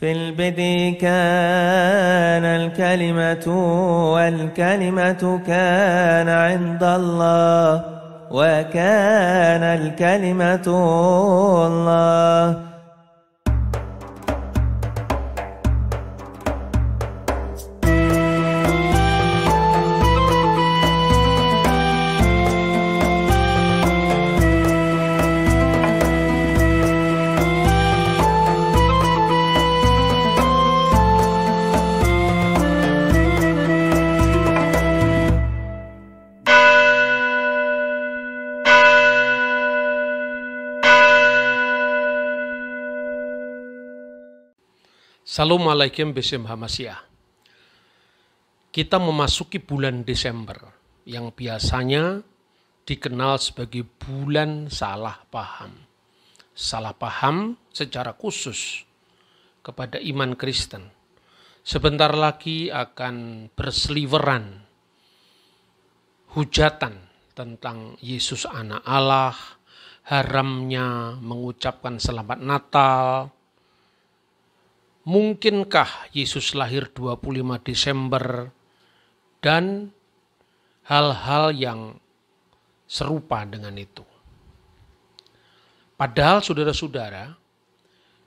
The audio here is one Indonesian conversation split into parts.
في البدء كان الكلمة والكلمة كان عند الله وكان الكلمة الله Assalamualaikum alaikum besim Kita memasuki bulan Desember yang biasanya dikenal sebagai bulan salah paham. Salah paham secara khusus kepada iman Kristen. Sebentar lagi akan berseliweran hujatan tentang Yesus anak Allah, haramnya mengucapkan selamat Natal, mungkinkah Yesus lahir 25 Desember dan hal-hal yang serupa dengan itu. Padahal saudara-saudara,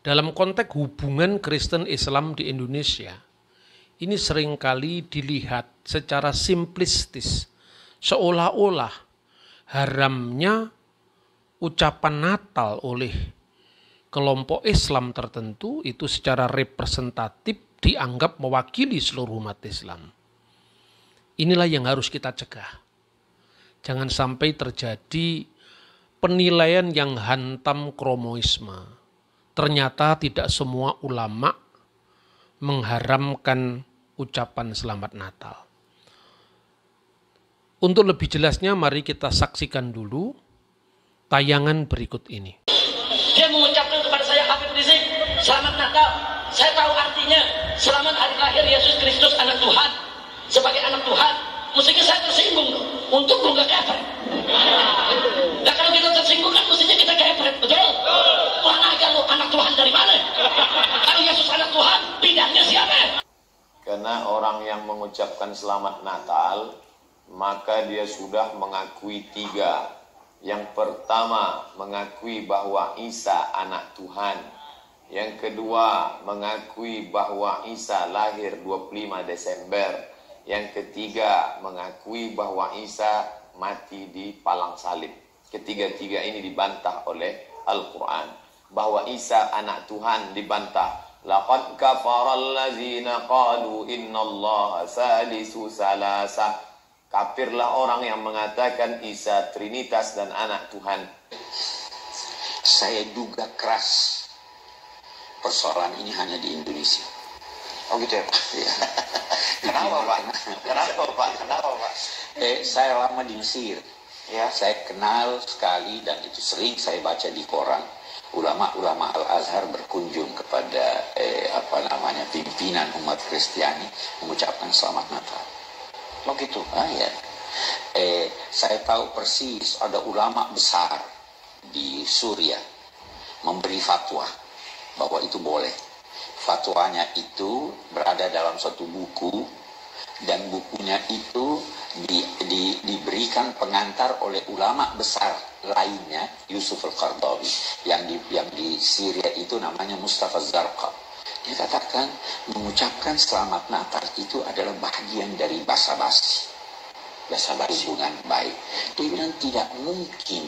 dalam konteks hubungan Kristen Islam di Indonesia, ini seringkali dilihat secara simplistis, seolah-olah haramnya ucapan Natal oleh kelompok Islam tertentu itu secara representatif dianggap mewakili seluruh umat Islam. Inilah yang harus kita cegah. Jangan sampai terjadi penilaian yang hantam kromoisme. Ternyata tidak semua ulama mengharamkan ucapan selamat Natal. Untuk lebih jelasnya mari kita saksikan dulu tayangan berikut ini. Dia mengucapkan kepada saya Habib Rizik, selamat Natal. Saya tahu artinya, selamat hari lahir Yesus Kristus anak Tuhan. Sebagai anak Tuhan, mestinya saya tersinggung Untuk gue gak kepet. Nah kalau kita tersinggung kan mestinya kita kepet, betul? Mana aja lo anak Tuhan dari mana? Kalau Yesus anak Tuhan, bidangnya siapa? Karena orang yang mengucapkan selamat Natal, maka dia sudah mengakui tiga yang pertama mengakui bahwa Isa anak Tuhan. Yang kedua mengakui bahwa Isa lahir 25 Desember. Yang ketiga mengakui bahwa Isa mati di palang salib. Ketiga-tiga ini dibantah oleh Al-Quran. Bahwa Isa anak Tuhan dibantah. Laqad kafara allazina qalu innallaha salisu salasah Kafirlah orang yang mengatakan Isa Trinitas dan anak Tuhan. Saya duga keras persoalan ini hanya di Indonesia. Oh gitu ya Pak? Ya. Kenapa iya. Pak? Kenapa Pak? Kenapa Pak? Eh, saya lama di Mesir. Ya. Saya kenal sekali dan itu sering saya baca di koran. Ulama-ulama Al-Azhar berkunjung kepada eh, apa namanya pimpinan umat Kristiani mengucapkan selamat Natal. Oh gitu. Ah ya. Eh, saya tahu persis ada ulama besar di Suria memberi fatwa bahwa itu boleh. Fatwanya itu berada dalam suatu buku dan bukunya itu di, di, diberikan pengantar oleh ulama besar lainnya Yusuf al-Qardawi yang di yang di Syria itu namanya Mustafa Zarqa dia katakan mengucapkan selamat Natal itu adalah bagian dari bahasa basi bahasa basi hubungan baik. Dia bilang tidak mungkin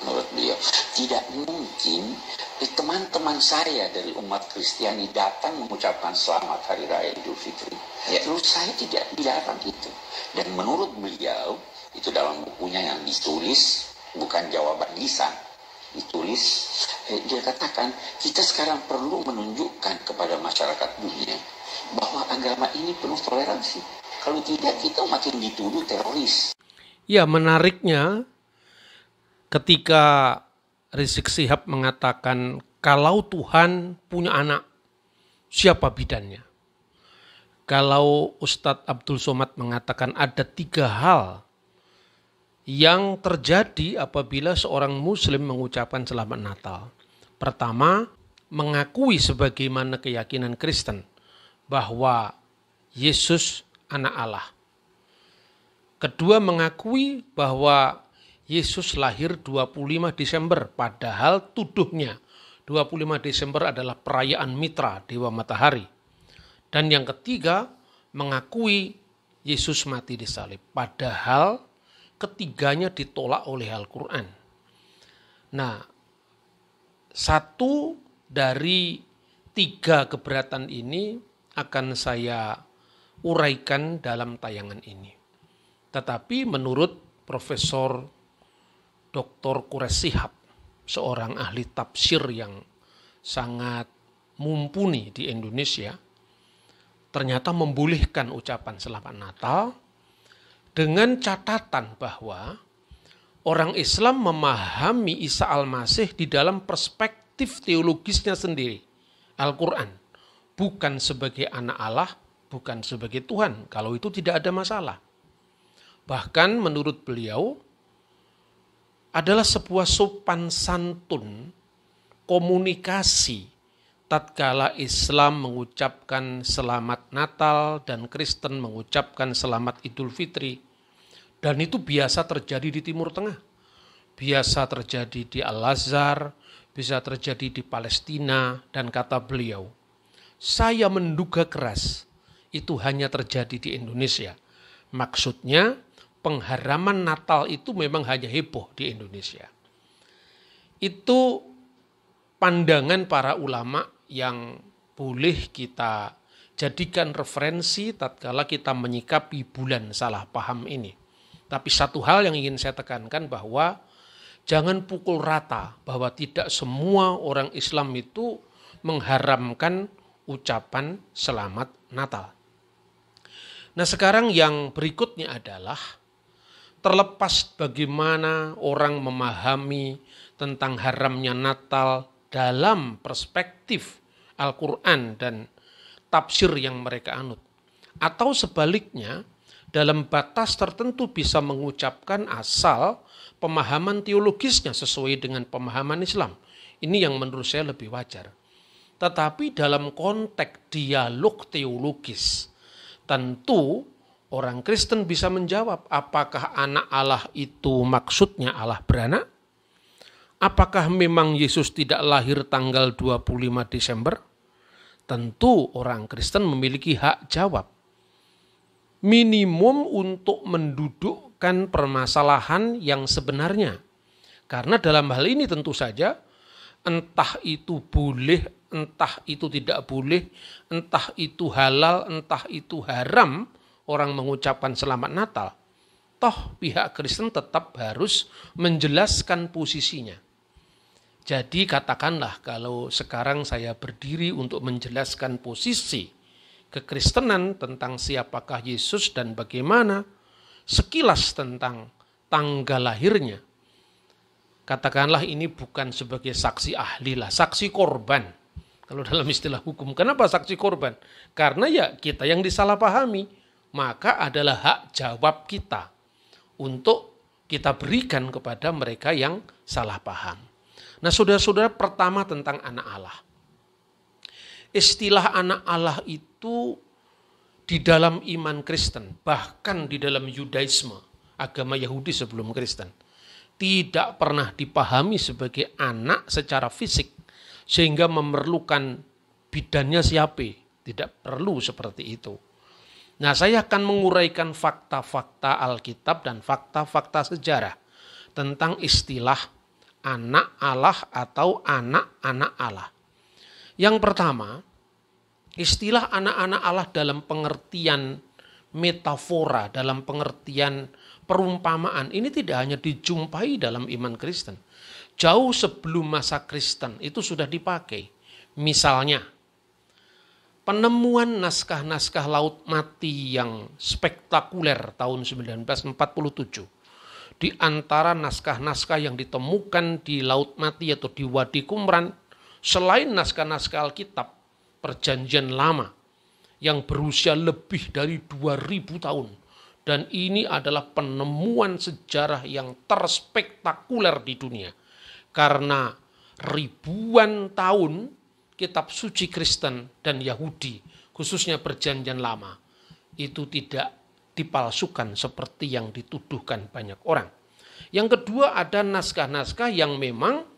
menurut beliau tidak mungkin teman-teman saya dari umat Kristiani datang mengucapkan selamat hari raya Idul Fitri. Ya. Terus saya tidak dilarang itu. Dan menurut beliau itu dalam bukunya yang ditulis bukan jawaban lisan, ditulis, eh, dia katakan kita sekarang perlu menunjukkan kepada masyarakat dunia bahwa agama ini penuh toleransi. Kalau tidak kita makin dituduh teroris. Ya menariknya ketika Rizik Sihab mengatakan kalau Tuhan punya anak, siapa bidannya? Kalau Ustadz Abdul Somad mengatakan ada tiga hal yang terjadi apabila seorang muslim mengucapkan selamat Natal. Pertama, mengakui sebagaimana keyakinan Kristen bahwa Yesus anak Allah. Kedua, mengakui bahwa Yesus lahir 25 Desember padahal tuduhnya 25 Desember adalah perayaan mitra Dewa Matahari. Dan yang ketiga, mengakui Yesus mati di salib padahal ketiganya ditolak oleh Al-Quran. Nah, satu dari tiga keberatan ini akan saya uraikan dalam tayangan ini. Tetapi menurut Profesor Dr. Kuresihab, seorang ahli tafsir yang sangat mumpuni di Indonesia, ternyata membolehkan ucapan selamat Natal, dengan catatan bahwa orang Islam memahami Isa Al-Masih di dalam perspektif teologisnya sendiri, Al-Quran. Bukan sebagai anak Allah, bukan sebagai Tuhan. Kalau itu tidak ada masalah. Bahkan menurut beliau, adalah sebuah sopan santun komunikasi tatkala Islam mengucapkan selamat Natal dan Kristen mengucapkan selamat Idul Fitri. Dan itu biasa terjadi di Timur Tengah. Biasa terjadi di Al-Azhar, bisa terjadi di Palestina, dan kata beliau, saya menduga keras itu hanya terjadi di Indonesia. Maksudnya, pengharaman Natal itu memang hanya heboh di Indonesia. Itu pandangan para ulama yang boleh kita jadikan referensi tatkala kita menyikapi bulan salah paham ini. Tapi satu hal yang ingin saya tekankan bahwa jangan pukul rata bahwa tidak semua orang Islam itu mengharamkan ucapan selamat Natal. Nah, sekarang yang berikutnya adalah terlepas bagaimana orang memahami tentang haramnya Natal dalam perspektif Al-Quran dan tafsir yang mereka anut. Atau sebaliknya, dalam batas tertentu bisa mengucapkan asal pemahaman teologisnya sesuai dengan pemahaman Islam. Ini yang menurut saya lebih wajar. Tetapi dalam konteks dialog teologis, tentu orang Kristen bisa menjawab apakah anak Allah itu maksudnya Allah beranak? Apakah memang Yesus tidak lahir tanggal 25 Desember? tentu orang Kristen memiliki hak jawab. Minimum untuk mendudukkan permasalahan yang sebenarnya. Karena dalam hal ini tentu saja entah itu boleh, entah itu tidak boleh, entah itu halal, entah itu haram orang mengucapkan selamat Natal. Toh pihak Kristen tetap harus menjelaskan posisinya jadi katakanlah kalau sekarang saya berdiri untuk menjelaskan posisi kekristenan tentang siapakah Yesus dan bagaimana sekilas tentang tanggal lahirnya. Katakanlah ini bukan sebagai saksi ahli lah, saksi korban. Kalau dalam istilah hukum, kenapa saksi korban? Karena ya kita yang disalahpahami, maka adalah hak jawab kita untuk kita berikan kepada mereka yang salah paham. Nah saudara-saudara pertama tentang anak Allah. Istilah anak Allah itu di dalam iman Kristen, bahkan di dalam Yudaisme, agama Yahudi sebelum Kristen, tidak pernah dipahami sebagai anak secara fisik, sehingga memerlukan bidannya siapa, tidak perlu seperti itu. Nah, saya akan menguraikan fakta-fakta Alkitab dan fakta-fakta sejarah tentang istilah anak Allah atau anak-anak Allah. Yang pertama, istilah anak-anak Allah dalam pengertian metafora, dalam pengertian perumpamaan ini tidak hanya dijumpai dalam iman Kristen. Jauh sebelum masa Kristen itu sudah dipakai. Misalnya, penemuan naskah-naskah laut mati yang spektakuler tahun 1947 di antara naskah-naskah yang ditemukan di Laut Mati atau di Wadi Kumran, selain naskah-naskah Alkitab, perjanjian lama yang berusia lebih dari 2000 tahun. Dan ini adalah penemuan sejarah yang terspektakuler di dunia. Karena ribuan tahun kitab suci Kristen dan Yahudi, khususnya perjanjian lama, itu tidak dipalsukan seperti yang dituduhkan banyak orang. Yang kedua ada naskah-naskah yang memang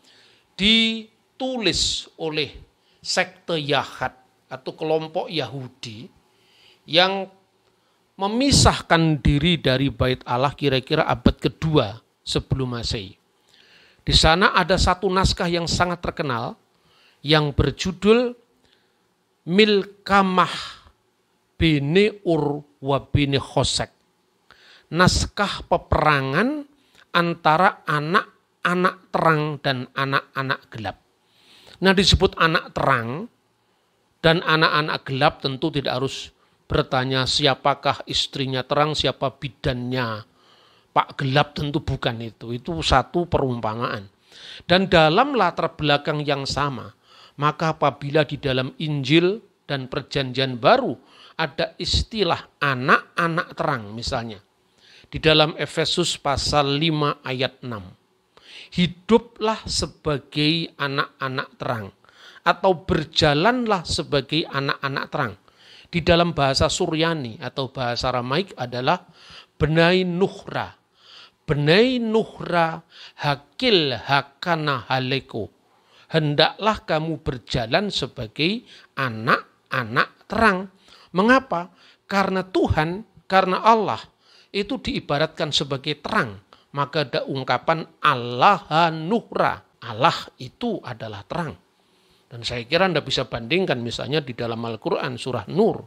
ditulis oleh sekte Yahad atau kelompok Yahudi yang memisahkan diri dari bait Allah kira-kira abad kedua sebelum Masehi. Di sana ada satu naskah yang sangat terkenal yang berjudul Milkamah Bini Ur wabini Khosek. Naskah peperangan antara anak-anak terang dan anak-anak gelap. Nah disebut anak terang dan anak-anak gelap tentu tidak harus bertanya siapakah istrinya terang, siapa bidannya. Pak gelap tentu bukan itu, itu satu perumpamaan. Dan dalam latar belakang yang sama, maka apabila di dalam Injil dan perjanjian baru ada istilah anak-anak terang misalnya. Di dalam Efesus pasal 5 ayat 6. Hiduplah sebagai anak-anak terang atau berjalanlah sebagai anak-anak terang. Di dalam bahasa Suryani atau bahasa Ramaik adalah benai nuhra. Benai nuhra hakil hakana haleko. Hendaklah kamu berjalan sebagai anak-anak terang Mengapa? Karena Tuhan, karena Allah itu diibaratkan sebagai terang. Maka ada ungkapan Allah Nuhra. Allah itu adalah terang. Dan saya kira Anda bisa bandingkan misalnya di dalam Al-Quran surah Nur.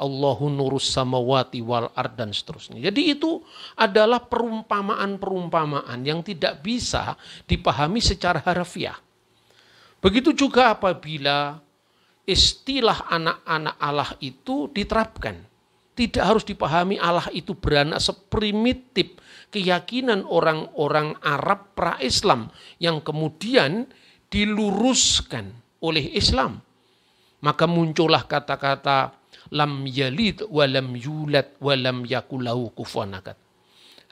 Allahu nurus samawati wal ard dan seterusnya. Jadi itu adalah perumpamaan-perumpamaan yang tidak bisa dipahami secara harfiah. Begitu juga apabila istilah anak-anak Allah itu diterapkan. Tidak harus dipahami Allah itu beranak seprimitif keyakinan orang-orang Arab pra-Islam yang kemudian diluruskan oleh Islam. Maka muncullah kata-kata lam yalid walam yulat walam yakulahu kufanakat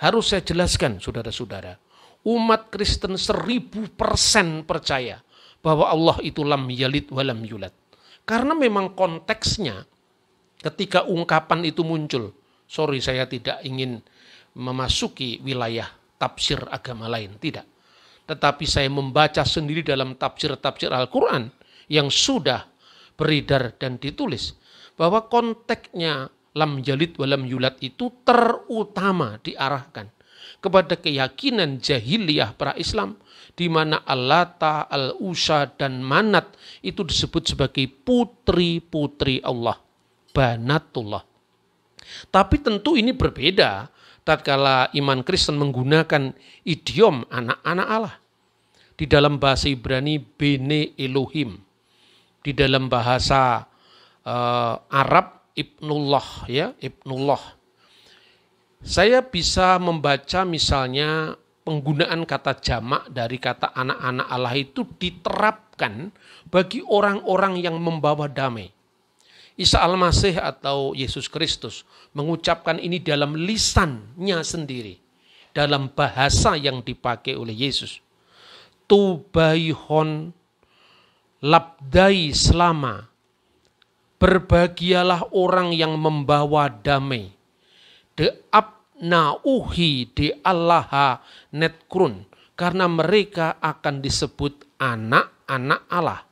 Harus saya jelaskan saudara-saudara. Umat Kristen seribu persen percaya bahwa Allah itu lam yalid walam yulat karena memang konteksnya ketika ungkapan itu muncul. Sorry saya tidak ingin memasuki wilayah tafsir agama lain, tidak. Tetapi saya membaca sendiri dalam tafsir-tafsir Al-Quran yang sudah beredar dan ditulis. Bahwa konteksnya lam jalid walam yulat itu terutama diarahkan kepada keyakinan jahiliyah para Islam di mana al Al-Usha, dan Manat itu disebut sebagai putri-putri Allah. Banatullah. Tapi tentu ini berbeda tatkala iman Kristen menggunakan idiom anak-anak Allah. Di dalam bahasa Ibrani, Bene Elohim. Di dalam bahasa uh, Arab, Ibnullah. ya Ibnullah saya bisa membaca misalnya penggunaan kata jamak dari kata anak-anak Allah itu diterapkan bagi orang-orang yang membawa damai. Isa Al-Masih atau Yesus Kristus mengucapkan ini dalam lisannya sendiri, dalam bahasa yang dipakai oleh Yesus. Tubaihon labdai selama, berbahagialah orang yang membawa damai de abna uhi di allaha netkrun. Karena mereka akan disebut anak-anak Allah.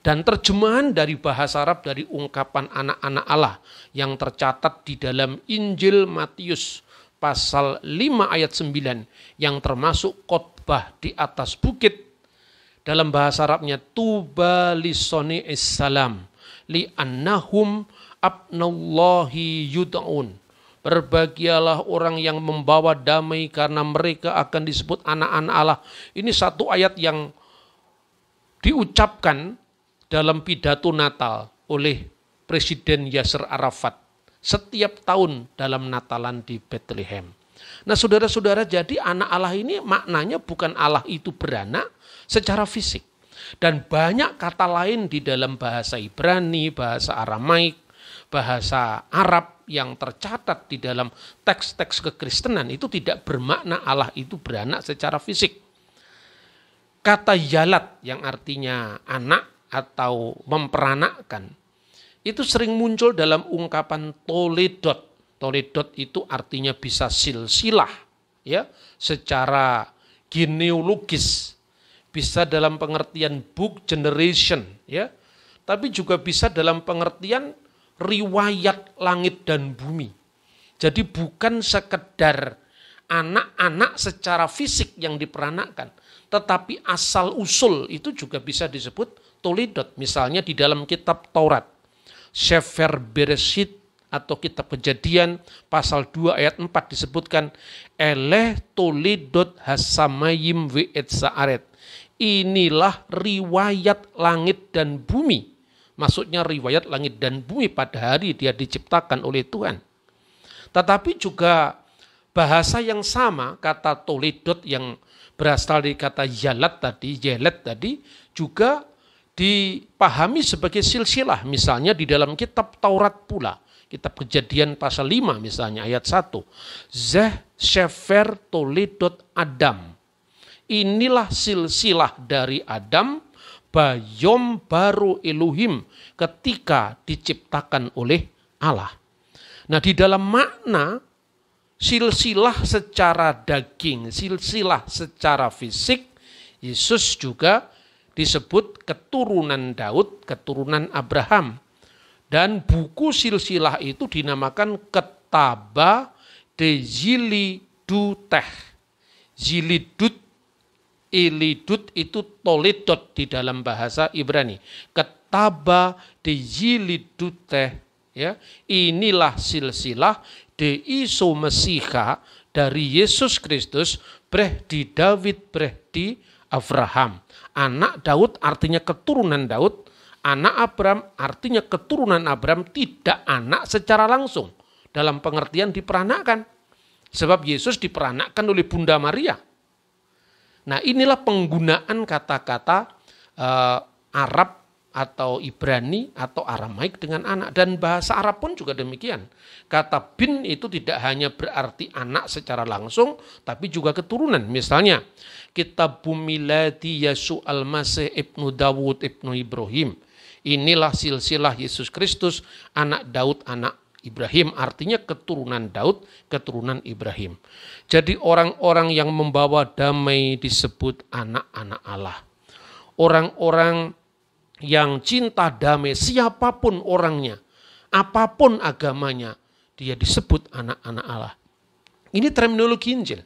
Dan terjemahan dari bahasa Arab dari ungkapan anak-anak Allah yang tercatat di dalam Injil Matius pasal 5 ayat 9 yang termasuk khotbah di atas bukit dalam bahasa Arabnya tuba lisoni salam li annahum abnallahi yud'un Berbahagialah orang yang membawa damai karena mereka akan disebut anak-anak Allah. Ini satu ayat yang diucapkan dalam pidato Natal oleh Presiden Yasser Arafat setiap tahun dalam Natalan di Bethlehem. Nah saudara-saudara jadi anak Allah ini maknanya bukan Allah itu beranak secara fisik. Dan banyak kata lain di dalam bahasa Ibrani, bahasa Aramaik, bahasa Arab yang tercatat di dalam teks-teks kekristenan itu tidak bermakna Allah itu beranak secara fisik. Kata yalat yang artinya anak atau memperanakkan itu sering muncul dalam ungkapan toledot. Toledot itu artinya bisa silsilah ya secara genealogis bisa dalam pengertian book generation ya tapi juga bisa dalam pengertian riwayat langit dan bumi. Jadi bukan sekedar anak-anak secara fisik yang diperanakan, tetapi asal usul itu juga bisa disebut tolidot. Misalnya di dalam kitab Taurat, Sefer Bereshit atau kitab kejadian pasal 2 ayat 4 disebutkan eleh tolidot hasamayim ve'et sa'aret. Inilah riwayat langit dan bumi Maksudnya riwayat langit dan bumi pada hari dia diciptakan oleh Tuhan. Tetapi juga bahasa yang sama, kata toledot yang berasal dari kata yalat tadi, yelet tadi, juga dipahami sebagai silsilah. Misalnya di dalam kitab Taurat pula. Kitab kejadian pasal 5 misalnya ayat 1. Zeh Shefer Toledot Adam. Inilah silsilah dari Adam bayom baru Elohim ketika diciptakan oleh Allah. Nah di dalam makna silsilah secara daging, silsilah secara fisik, Yesus juga disebut keturunan Daud, keturunan Abraham. Dan buku silsilah itu dinamakan Ketaba de Ziliduteh. Zilidut Ilidut itu tolidot di dalam bahasa Ibrani. Ketaba di yiliduteh. Ya, inilah silsilah de iso mesiha dari Yesus Kristus breh di David breh di Abraham. Anak Daud artinya keturunan Daud. Anak Abraham artinya keturunan Abraham tidak anak secara langsung. Dalam pengertian diperanakan. Sebab Yesus diperanakan oleh Bunda Maria Nah inilah penggunaan kata-kata uh, Arab atau Ibrani atau Aramaik dengan anak dan bahasa Arab pun juga demikian. Kata bin itu tidak hanya berarti anak secara langsung tapi juga keturunan. Misalnya kitab Bumilati Yesu Al-Masih Ibnu Dawud Ibnu Ibrahim. Inilah silsilah Yesus Kristus anak Daud anak Ibrahim artinya keturunan Daud, keturunan Ibrahim. Jadi orang-orang yang membawa damai disebut anak-anak Allah. Orang-orang yang cinta damai siapapun orangnya, apapun agamanya, dia disebut anak-anak Allah. Ini terminologi Injil.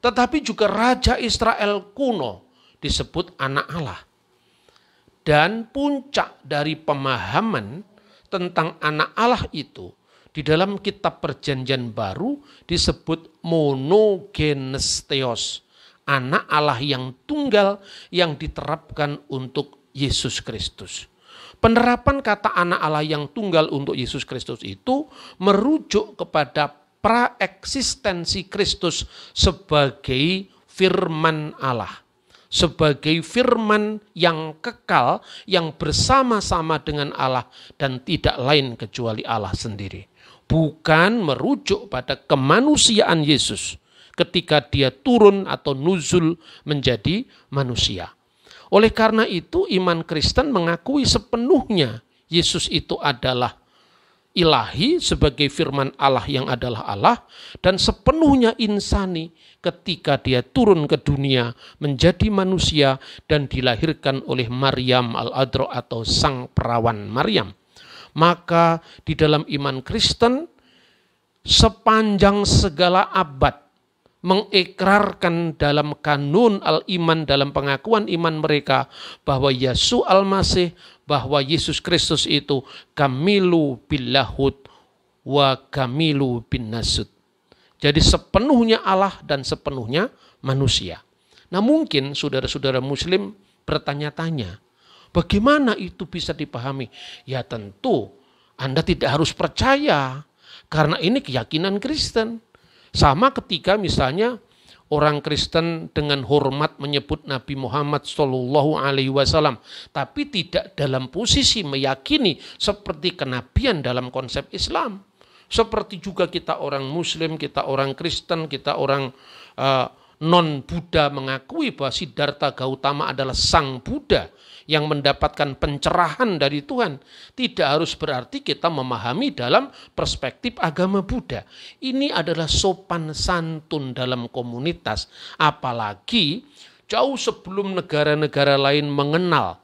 Tetapi juga raja Israel kuno disebut anak Allah. Dan puncak dari pemahaman tentang anak Allah itu di dalam kitab perjanjian baru disebut monogenes anak Allah yang tunggal yang diterapkan untuk Yesus Kristus. Penerapan kata anak Allah yang tunggal untuk Yesus Kristus itu merujuk kepada praeksistensi Kristus sebagai firman Allah sebagai firman yang kekal yang bersama-sama dengan Allah dan tidak lain kecuali Allah sendiri. Bukan merujuk pada kemanusiaan Yesus ketika dia turun atau nuzul menjadi manusia. Oleh karena itu iman Kristen mengakui sepenuhnya Yesus itu adalah ilahi sebagai firman Allah yang adalah Allah dan sepenuhnya insani ketika dia turun ke dunia menjadi manusia dan dilahirkan oleh Maryam al-Adro atau sang perawan Maryam. Maka di dalam iman Kristen sepanjang segala abad mengikrarkan dalam kanun al-iman, dalam pengakuan iman mereka bahwa Yesus al-Masih, bahwa Yesus Kristus itu kamilu billahud wa kamilu bin nasud. Jadi sepenuhnya Allah dan sepenuhnya manusia. Nah mungkin saudara-saudara muslim bertanya-tanya, bagaimana itu bisa dipahami? Ya tentu Anda tidak harus percaya, karena ini keyakinan Kristen sama ketika misalnya orang Kristen dengan hormat menyebut Nabi Muhammad Shallallahu Alaihi Wasallam, tapi tidak dalam posisi meyakini seperti kenabian dalam konsep Islam. Seperti juga kita orang Muslim, kita orang Kristen, kita orang uh, non-Buddha mengakui bahwa Siddhartha Gautama adalah sang Buddha yang mendapatkan pencerahan dari Tuhan, tidak harus berarti kita memahami dalam perspektif agama Buddha. Ini adalah sopan santun dalam komunitas, apalagi jauh sebelum negara-negara lain mengenal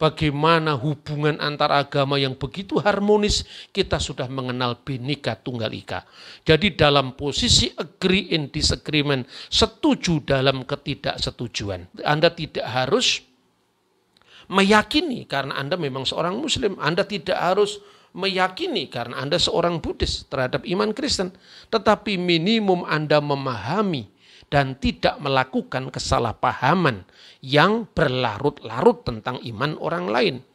bagaimana hubungan antar agama yang begitu harmonis, kita sudah mengenal binika Tunggal Ika. Jadi dalam posisi agree in disagreement, setuju dalam ketidaksetujuan. Anda tidak harus meyakini karena Anda memang seorang muslim, Anda tidak harus meyakini karena Anda seorang Buddhis terhadap iman Kristen, tetapi minimum Anda memahami dan tidak melakukan kesalahpahaman yang berlarut-larut tentang iman orang lain.